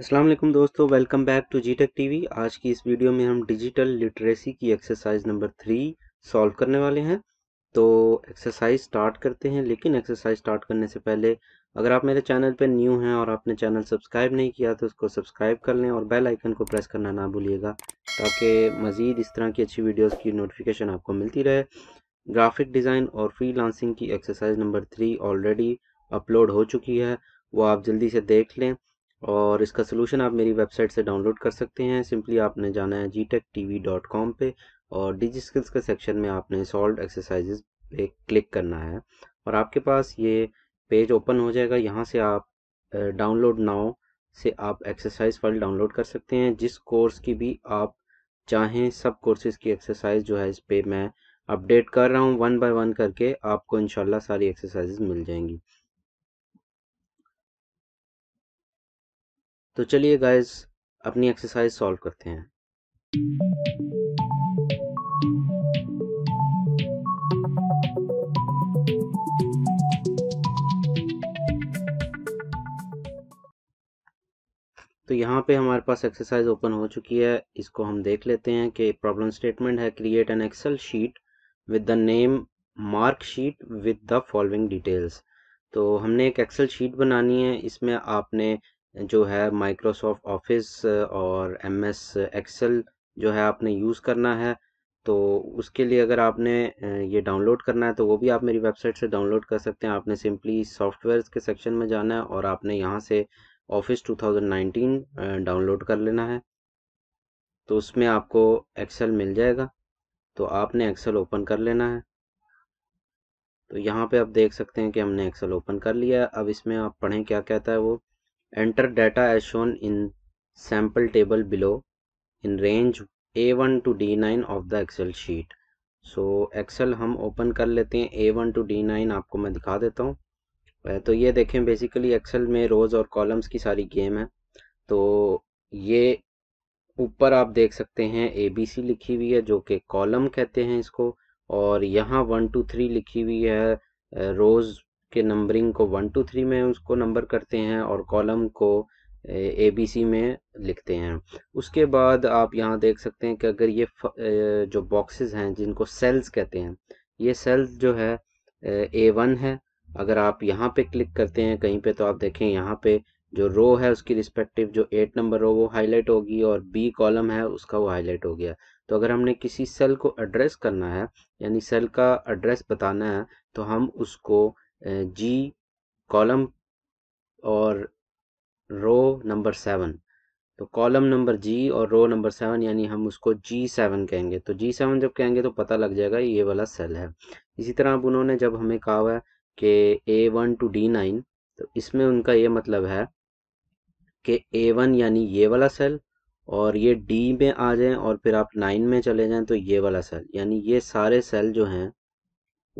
अस्सलाम वालेकुम दोस्तों welcome back to G tech T आज की इस वीडियो में हम डिजिटल लिटरेसी की एक्सरसाइज नंबर थ्री सॉल्व करने वाले हैं तो एक्सरसाइज स्टार्ट करते हैं लेकिन एक्सरसाइज स्टार्ट करने से पहले अगर आप मेरे चैनल पर न्यू हैं और आपने चैनल सब्सक्राइब नहीं किया तो उसको सब्सक्राइब कर लें और बेल आइकन को प्रेस करना ना भूलिएगा ताकि मज़ीद इस तरह की अच्छी वीडियोज़ की नोटिफिकेशन आपको मिलती रहे ग्राफिक डिज़ाइन और फ्री लांसिंग की exercise number three already upload हो चुकी है वो आप जल्दी से देख लें और इसका सलूशन आप मेरी वेबसाइट से डाउनलोड कर सकते हैं सिंपली आपने जाना है G tech T V dot com पर और डिजी स्किल्स के सेक्शन में आपने सॉल्व एक्सरसाइजेज पे क्लिक करना है और आपके पास ये पेज ओपन हो जाएगा यहाँ से आप डाउनलोड नाउ से आप एक्सरसाइज फाइल डाउनलोड कर सकते हैं जिस कोर्स की भी आप चाहें सब कोर्सेज की एक्सरसाइज जो है इस पर मैं अपडेट कर रहा हूँ वन बाय वन करके आपको इनशाला सारी एक्सरसाइजेज मिल जाएंगी तो चलिए गाइस अपनी एक्सरसाइज सॉल्व करते हैं तो यहाँ पे हमारे पास एक्सरसाइज ओपन हो चुकी है इसको हम देख लेते हैं कि प्रॉब्लम स्टेटमेंट है create an Excel sheet with the name mark sheet with the following details तो हमने एक एक्सेल शीट बनानी है इसमें आपने जो है माइक्रोसॉफ्ट ऑफिस और एम एस एक्सेल जो है आपने यूज़ करना है तो उसके लिए अगर आपने ये डाउनलोड करना है तो वो भी आप मेरी वेबसाइट से डाउनलोड कर सकते हैं आपने सिंपली सॉफ्टवेयर के सेक्शन में जाना है और आपने यहाँ से ऑफिस 2019 डाउनलोड कर लेना है तो उसमें आपको एक्सेल मिल जाएगा तो आपने एक्सेल ओपन कर लेना है तो यहाँ पे आप देख सकते हैं कि हमने एक्सेल ओपन कर लिया अब इसमें आप पढ़ें क्या कहता है वो Enter data as shown in sample table below in range A1 to D9 of the Excel sheet. So so, Excel हम ओपन कर लेते हैं A one two D nine आपको मैं दिखा देता हूँ तो ये देखें बेसिकली एक्सेल में रोज़ और कॉलम्स की सारी गेम है तो ये ऊपर आप देख सकते हैं ए बी सी लिखी हुई है जो कि कॉलम कहते हैं इसको और यहाँ वन टू थ्री लिखी हुई है रोज़ के नंबरिंग को वन टू थ्री में उसको नंबर करते हैं और कॉलम को ए बी सी में लिखते हैं उसके बाद आप यहाँ देख सकते हैं कि अगर ये जो बॉक्सेस हैं जिनको सेल्स कहते हैं ये सेल्स जो है ए वन है अगर आप यहाँ पे क्लिक करते हैं कहीं पे तो आप देखें यहाँ पे जो रो है उसकी रिस्पेक्टिव जो एट नंबर रो वो हाईलाइट होगी और बी कॉलम है उसका वो हाईलाइट हो गया तो अगर हमने किसी सेल को एड्रेस करना है यानी सेल का एड्रेस बताना है तो हम उसको जी कॉलम और रो नंबर सेवन तो कॉलम नंबर जी और रो नंबर सेवन यानी हम उसको जी सेवन कहेंगे तो जी सेवन जब कहेंगे तो पता लग जाएगा ये वाला सेल है इसी तरह अब उन्होंने जब हमें कहा हुआ है कि A one two D nine तो इसमें उनका ये मतलब है कि ए वन यानी ये वाला सेल और ये डी में आ जाएं और फिर आप नाइन में चले जाएं तो ये वाला सेल यानी ये सारे सेल जो हैं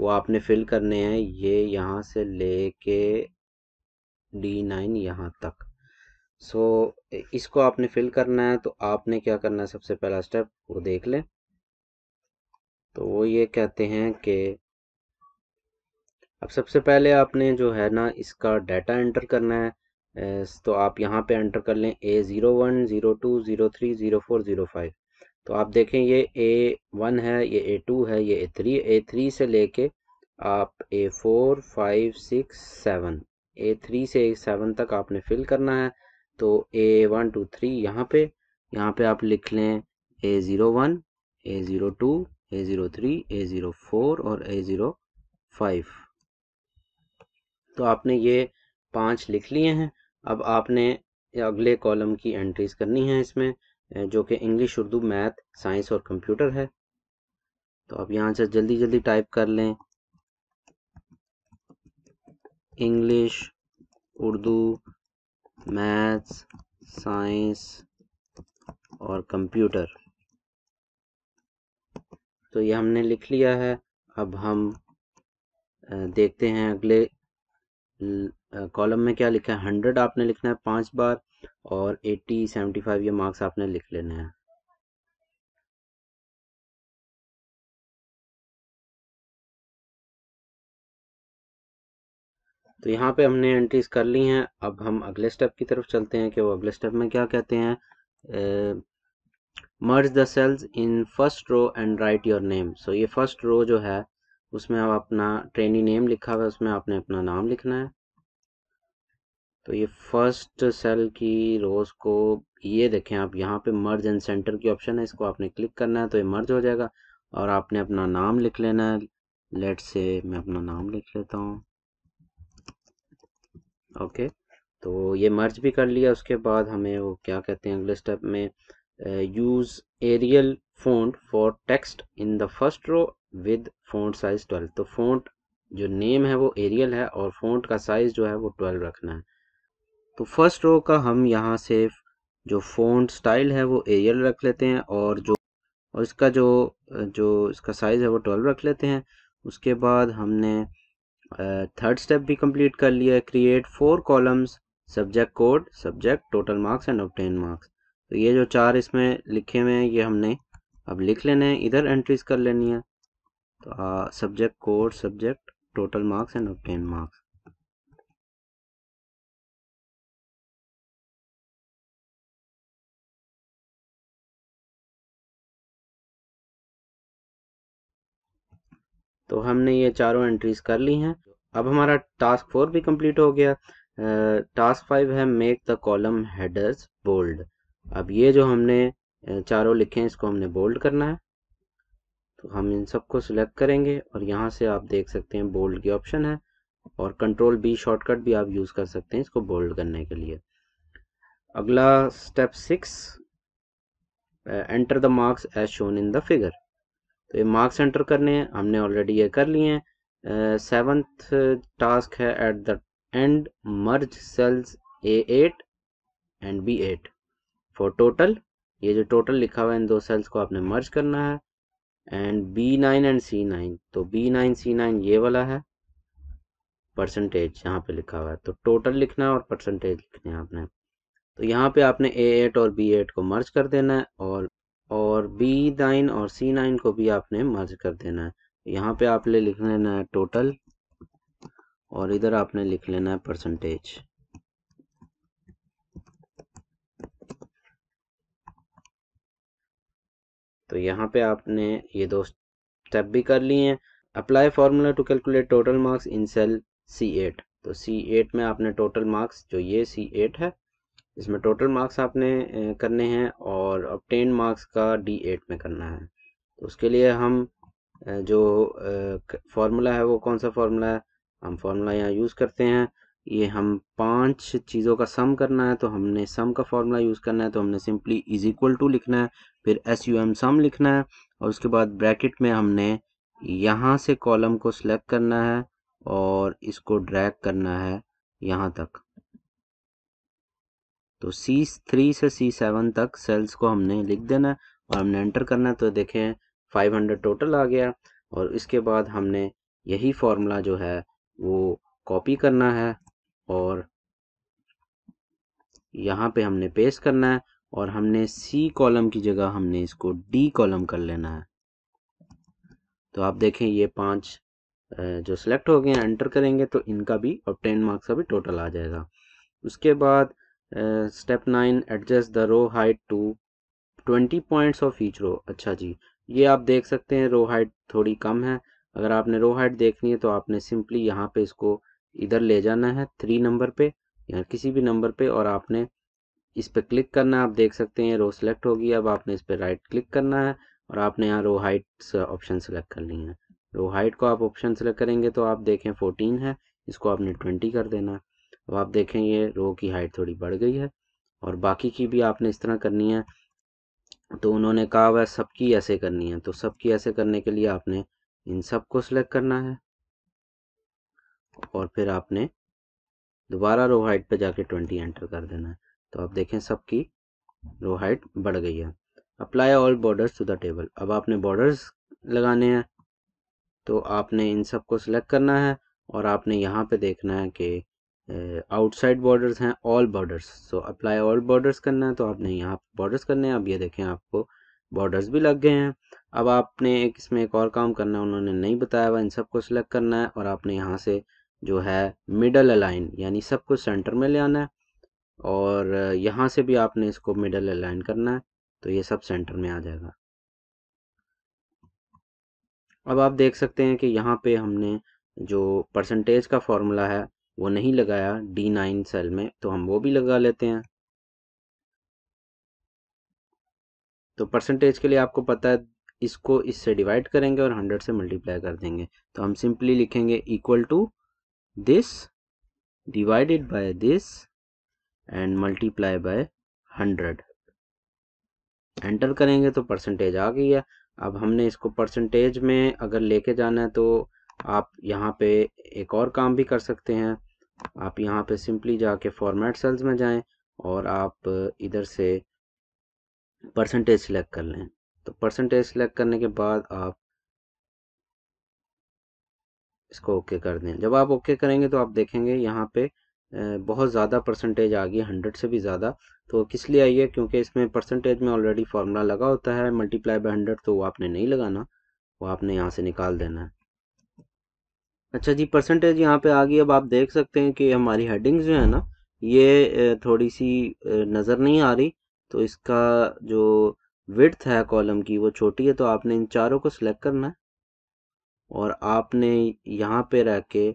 वो आपने फिल करने हैं ये यहाँ से ले के डी नाइन यहाँ तक सो so, इसको आपने फिल करना है तो आपने क्या करना है सबसे पहला स्टेप वो देख लें तो वो ये कहते हैं कि अब सबसे पहले आपने जो है ना इसका डाटा एंटर करना है तो आप यहाँ पे एंटर कर लें A zero one zero two zero three zero four zero five तो आप देखें ये ए वन है ये ए टू है ये ए थ्री ए थ्री से लेके आप A four five six seven A three से सेवन तक आपने फिल करना है तो ए वन टू थ्री यहाँ पे यहाँ पे आप लिख लें A zero one A zero two A zero three A zero four और ए ज़ीरो फाइव तो आपने ये पांच लिख लिए हैं अब आपने अगले कॉलम की एंट्रीज करनी है इसमें जो कि इंग्लिश उर्दू मैथ साइंस और कंप्यूटर है तो आप यहाँ से जल्दी जल्दी टाइप कर लें इंग्लिश उर्दू मैथ्स साइंस और कंप्यूटर तो ये हमने लिख लिया है अब हम देखते हैं अगले कॉलम में क्या लिखा है हंड्रेड आपने लिखना है पांच बार और 80 75 ये मार्क्स आपने लिख लेने हैं तो यहाँ पे हमने एंट्रीज कर ली हैं अब हम अगले स्टेप की तरफ चलते हैं कि वो अगले स्टेप में क्या कहते हैं merge the cells in first row and write your name so ये फर्स्ट रो जो है उसमें आप अपना ट्रेनी नेम लिखा हुआ है उसमें आपने अपना नाम लिखना है तो ये फर्स्ट सेल की रोज़ को ये देखें आप यहाँ पे मर्ज एंड सेंटर की ऑप्शन है इसको आपने क्लिक करना है तो ये मर्ज हो जाएगा और आपने अपना नाम लिख लेना है लेट से मैं अपना नाम लिख लेता हूँ ओके तो ये मर्ज भी कर लिया उसके बाद हमें वो क्या कहते हैं अगले स्टेप में use Arial font for text in the first row with font size twelve तो फोन जो नेम है वो एरियल है और फोन का साइज़ जो है वो ट्वेल्व रखना है तो फर्स्ट रो का हम यहाँ से जो फ़ॉन्ट स्टाइल है वो एरियल रख लेते हैं और जो और इसका जो जो इसका साइज़ है वो ट्वेल्व रख लेते हैं उसके बाद हमने थर्ड स्टेप भी कंप्लीट कर लिया है create four columns subject code subject total marks and obtained marks तो ये जो चार इसमें लिखे हुए हैं ये हमने अब लिख लेने हैं इधर एंट्रीज कर लेनी है तो subject code subject total marks and obtained marks तो हमने ये चारों एंट्रीज कर ली हैं अब हमारा टास्क फोर भी कंप्लीट हो गया टास्क फाइव है make the column headers bold अब ये जो हमने चारों लिखे हैं इसको हमने बोल्ड करना है तो हम इन सबको सिलेक्ट करेंगे और यहाँ से आप देख सकते हैं बोल्ड की ऑप्शन है और कंट्रोल बी शॉर्टकट भी आप यूज़ कर सकते हैं इसको बोल्ड करने के लिए अगला step six enter the marks as shown in the figure तो ये मार्क्स एंटर करने हैं हमने ऑलरेडी ये कर लिए हैं सेवन्थ टास्क है at the end merge cells A eight and B eight for total ये जो टोटल लिखा हुआ है इन दो सेल्स को आपने मर्ज करना है and B nine and C nine तो बी नाइन सी नाइन ये वाला है परसेंटेज यहाँ पे लिखा हुआ है तो टोटल लिखना है और परसेंटेज लिखना है आपने तो यहाँ पे आपने ए एट और बी एट को मर्ज कर देना है और और बी नाइन और सी नाइन को भी आपने मर्ज कर देना है यहाँ पे आपने लिख लेना है टोटल और इधर आपने लिख लेना है परसेंटेज तो यहाँ पे आपने ये दो स्टेप भी कर लिए हैं apply formula to calculate total marks in cell C eight तो सी एट में आपने टोटल मार्क्स जो ये सी एट है इसमें टोटल मार्क्स आपने करने हैं और अपटेन मार्क्स का डी एट में करना है तो उसके लिए हम जो फार्मूला है वो कौन सा फार्मूला है हम फार्मूला यहाँ यूज़ करते हैं ये हम पांच चीज़ों का सम करना है तो हमने सम का फार्मूला यूज़ करना है तो हमने सिंपली इज इक्वल टू लिखना है फिर एस यू एम सम लिखना है और उसके बाद ब्रैकेट में हमने यहाँ से कॉलम को सिलेक्ट करना है और इसको ड्रैग करना है यहाँ तक तो सी थ्री से सी सेवन तक सेल्स को हमने लिख देना है और हमने एंटर करना है तो देखें फाइव हंड्रेड टोटल आ गया और इसके बाद हमने यही फॉर्मूला जो है वो कॉपी करना है और यहाँ पे हमने पेस्ट करना है और हमने सी कॉलम की जगह हमने इसको डी कॉलम कर लेना है तो आप देखें ये पांच जो सिलेक्ट हो गए हैं एंटर करेंगे तो इनका भी और टेन मार्क्स का भी टोटल आ जाएगा उसके बाद step nine adjust the row height to twenty points of each row अच्छा जी ये आप देख सकते हैं रो हाइट थोड़ी कम है अगर आपने रो हाइट देखनी है तो आपने सिंपली यहाँ पे इसको इधर ले जाना है थ्री नंबर पे या किसी भी नंबर पे और आपने इस पर क्लिक करना है आप देख सकते हैं रो सेलेक्ट होगी अब आपने इस पर राइट क्लिक करना है और आपने यहाँ रो हाइट ऑप्शन सेलेक्ट करनी है रो हाइट को आप ऑप्शन सेलेक्ट करेंगे तो आप देखें फोर्टीन है इसको आपने ट्वेंटी कर देना है अब आप देखें ये रो की हाइट थोड़ी बढ़ गई है और बाकी की भी आपने इस तरह करनी है तो उन्होंने कहा वह सबकी ऐसे करनी है तो सबकी ऐसे करने के लिए आपने इन सब को सिलेक्ट करना है और फिर आपने दोबारा रो हाइट पे जाके ट्वेंटी एंटर कर देना है तो आप देखें सबकी रो हाइट बढ़ गई है apply all borders to the table अब आपने बॉर्डर्स लगाने हैं तो आपने इन सब को सिलेक्ट करना है और आपने यहाँ पे देखना है कि आउटसाइड बॉर्डर्स हैं all borders so apply all borders करना है तो आपने यहाँ बॉर्डर्स करने हैं अब ये देखें आपको बॉर्डर्स भी लग गए हैं अब आपने एक इसमें एक और काम करना है उन्होंने नहीं बताया हुआ इन सबको सिलेक्ट करना है और आपने यहाँ से जो है मिडल अलाइन यानी सबको सेंटर में ले आना है और यहाँ से भी आपने इसको मिडल अलाइन करना है तो ये सब सेंटर में आ जाएगा अब आप देख सकते हैं कि यहाँ पे हमने जो परसेंटेज का फॉर्मूला है वो नहीं लगाया डी नाइन सेल में तो हम वो भी लगा लेते हैं तो परसेंटेज के लिए आपको पता है इसको इससे डिवाइड करेंगे और हंड्रेड से मल्टीप्लाई कर देंगे तो हम सिंपली लिखेंगे equal to this divided by this and multiply by hundred enter करेंगे तो परसेंटेज आ गई है अब हमने इसको परसेंटेज में अगर लेके जाना है तो आप यहाँ पे एक और काम भी कर सकते हैं आप यहाँ पे सिंपली जाके फॉर्मेट सेल्स में जाएं और आप इधर से परसेंटेज सिलेक्ट कर लें तो परसेंटेज सिलेक्ट करने के बाद आप इसको ओके कर दें जब आप ओके करेंगे तो आप देखेंगे यहाँ पे बहुत ज़्यादा परसेंटेज आ गई हंड्रेड से भी ज़्यादा तो किस लिए आई है क्योंकि इसमें परसेंटेज में ऑलरेडी फार्मूला लगा होता है मल्टीप्लाई बाय हंड्रेड तो वो आपने नहीं लगाना वो आपने यहाँ से निकाल देना है अच्छा जी परसेंटेज यहाँ पे आ गई अब आप देख सकते हैं कि हमारी हेडिंग्स जो है ना ये थोड़ी सी नज़र नहीं आ रही तो इसका जो विड्थ है कॉलम की वो छोटी है तो आपने इन चारों को सिलेक्ट करना है और आपने यहाँ पे रह के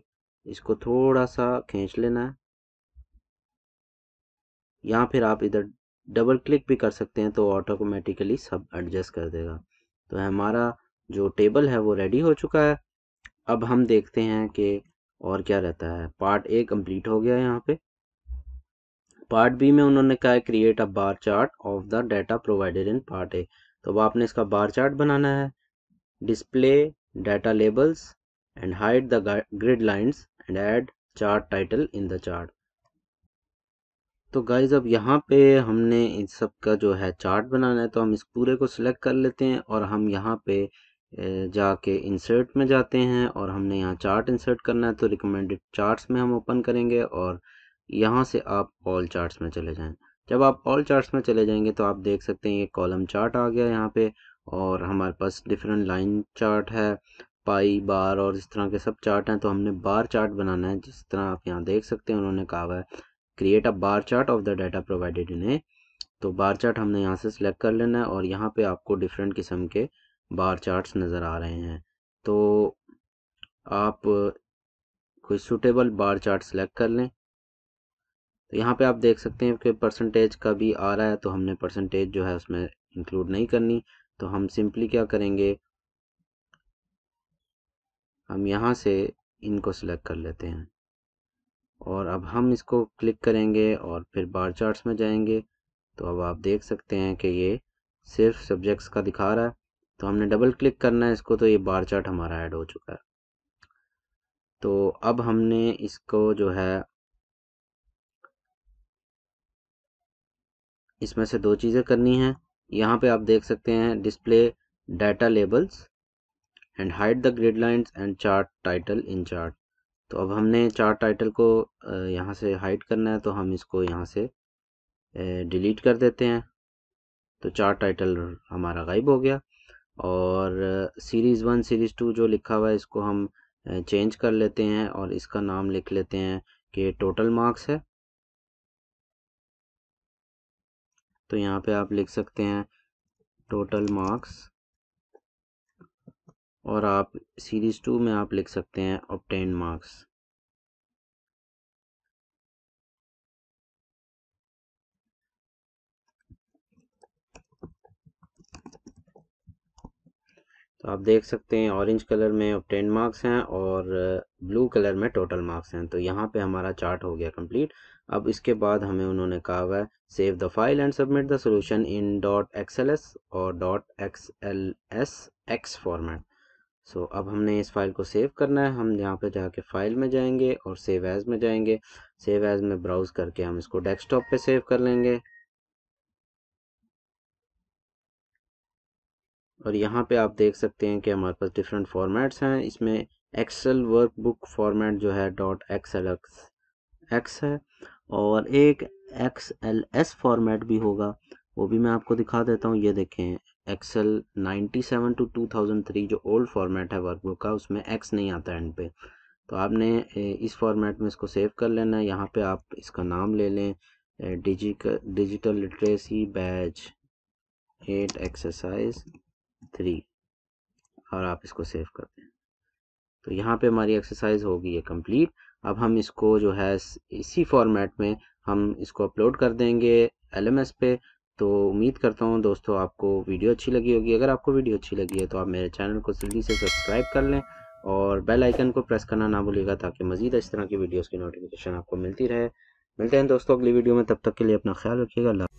इसको थोड़ा सा खींच लेना है या फिर आप इधर डबल क्लिक भी कर सकते हैं तो ऑटोमेटिकली सब एडजस्ट कर देगा तो हमारा जो टेबल है वो रेडी हो चुका है अब हम देखते हैं कि और क्या रहता है पार्ट ए कंप्लीट हो गया यहाँ पे पार्ट बी में उन्होंने कहा है create a bar chart of the data provided in part A तो आपने इसका बार चार्ट बनाना है display data labels and hide the grid lines and add chart title in the chart तो गाइज अब यहाँ पे हमने इन सब का जो है चार्ट बनाना है तो हम इस पूरे को सिलेक्ट कर लेते हैं और हम यहाँ पे जाके इंसर्ट में जाते हैं और हमने यहाँ चार्ट इंसर्ट करना है तो रिकमेंडेड चार्ट्स में हम ओपन करेंगे और यहाँ से आप ऑल चार्ट्स में चले जाएँ जब आप ऑल चार्ट्स में चले जाएंगे तो आप देख सकते हैं ये कॉलम चार्ट आ गया यहाँ पे और हमारे पास डिफरेंट लाइन चार्ट है पाई बार और इस तरह के सब चार्ट हैं तो हमने बार चार्ट बनाना है जिस तरह आप यहाँ देख सकते हैं उन्होंने कहा है create a bar chart of the data provided in A तो बार चार्ट हमने यहाँ से सिलेक्ट कर लेना है और यहाँ पे आपको डिफरेंट किस्म के बार चार्ट्स नज़र आ रहे हैं तो आप कोई सूटेबल बार चार्ट सेलेक्ट कर लें तो यहाँ पे आप देख सकते हैं कि परसेंटेज का भी आ रहा है तो हमने परसेंटेज जो है उसमें इंक्लूड नहीं करनी तो हम सिंपली क्या करेंगे हम यहाँ से इनको सिलेक्ट कर लेते हैं और अब हम इसको क्लिक करेंगे और फिर बार चार्ट्स में जाएंगे तो अब आप देख सकते हैं कि ये सिर्फ सब्जेक्ट्स का दिखा रहा है तो हमने डबल क्लिक करना है इसको तो ये बार चार्ट हमारा ऐड हो चुका है तो अब हमने इसको जो है इसमें से दो चीज़ें करनी हैं यहाँ पे आप देख सकते हैं display data labels and hide the grid lines and chart title in chart तो अब हमने चार्ट टाइटल को यहाँ से हाइड करना है तो हम इसको यहाँ से डिलीट कर देते हैं तो चार्ट टाइटल हमारा गायब हो गया और सीरीज़ वन सीरीज़ टू जो लिखा हुआ है इसको हम चेंज कर लेते हैं और इसका नाम लिख लेते हैं कि टोटल मार्क्स है तो यहाँ पे आप लिख सकते हैं टोटल मार्क्स और आप सीरीज़ टू में आप लिख सकते हैं ऑप्टेन मार्क्स तो आप देख सकते हैं ऑरेंज कलर में टेन मार्क्स हैं और ब्लू uh, कलर में टोटल मार्क्स हैं तो यहाँ पे हमारा चार्ट हो गया कंप्लीट अब इसके बाद हमें उन्होंने कहा हुआ है save the file and submit the solution in dot S और dot S X format so अब हमने इस फाइल को सेव करना है हम यहाँ पे जाके फाइल में जाएंगे और सेव एज़ में जाएंगे सेव एज़ में ब्राउज़ करके हम इसको डेस्कटॉप पे सेव कर लेंगे और यहाँ पे आप देख सकते हैं कि हमारे पास डिफरेंट फॉर्मेट्स हैं इसमें एक्सेल वर्कबुक फॉर्मेट जो है डॉट एल एक्स है और एक एक्स एल एस फॉर्मेट भी होगा वो भी मैं आपको दिखा देता हूँ ये देखें एक्सेल 97 टू 2003 जो ओल्ड फॉर्मेट है वर्कबुक का उसमें एक्स नहीं आता एंड पे तो आपने इस फॉर्मेट में इसको सेव कर लेना है यहाँ पे आप इसका नाम ले लें digital digital literacy batch eight exercise three और आप इसको सेव करते हैं तो यहाँ पे हमारी एक्सरसाइज होगी ये कंप्लीट अब हम इसको जो है इसी फॉर्मेट में हम इसको अपलोड कर देंगे एलएमएस पे तो उम्मीद करता हूँ दोस्तों आपको वीडियो अच्छी लगी होगी अगर आपको वीडियो अच्छी लगी है तो आप मेरे चैनल को जल्दी से सब्सक्राइब कर लें और बेल आइकन को प्रेस करना ना भूलिएगा ताकि मज़ीद इस तरह की वीडियोस की नोटिफिकेशन आपको मिलती रहे मिलते हैं दोस्तों अगली वीडियो में तब तक के लिए अपना ख्याल रखिएगा